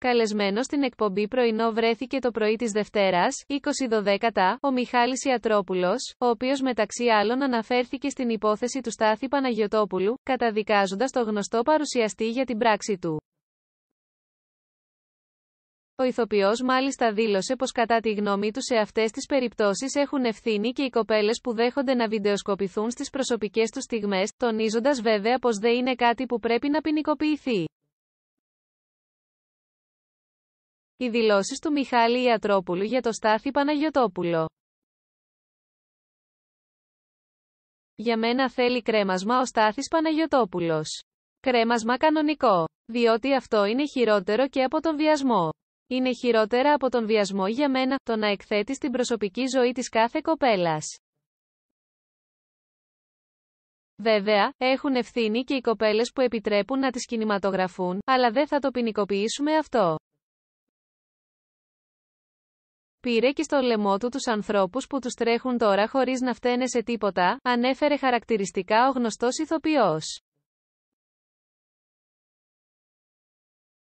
Καλεσμένος στην εκπομπή πρωινό βρέθηκε το πρωί της Δευτέρας, 20 20-12, ο Μιχάλης Ιατρόπουλος, ο οποίος μεταξύ άλλων αναφέρθηκε στην υπόθεση του Στάθη Παναγιοτόπουλου, καταδικάζοντας το γνωστό παρουσιαστή για την πράξη του. Ο ηθοποιός μάλιστα δήλωσε πως κατά τη γνώμη του σε αυτές τις περιπτώσεις έχουν ευθύνη και οι κοπέλες που δέχονται να βιντεοσκοπηθούν στις προσωπικές τους στιγμές, τονίζοντας βέβαια πως δεν είναι κάτι που πρέπει να ποινικοποιηθεί. Οι δηλώσεις του Μιχάλη Ιατρόπουλου για το Στάθη Παναγιωτόπουλο. Για μένα θέλει κρέμασμα ο Στάθης Παναγιωτόπουλος. Κρέμασμα κανονικό. Διότι αυτό είναι χειρότερο και από τον βιασμό. Είναι χειρότερα από τον βιασμό για μένα, το να εκθέτει την προσωπική ζωή της κάθε κοπέλας. Βέβαια, έχουν ευθύνη και οι κοπέλες που επιτρέπουν να τις κινηματογραφούν, αλλά δεν θα το ποινικοποιήσουμε αυτό. Πήρε και στο λαιμό του τους ανθρώπους που τους τρέχουν τώρα χωρίς να φταίνε σε τίποτα, ανέφερε χαρακτηριστικά ο γνωστός ηθοποιός.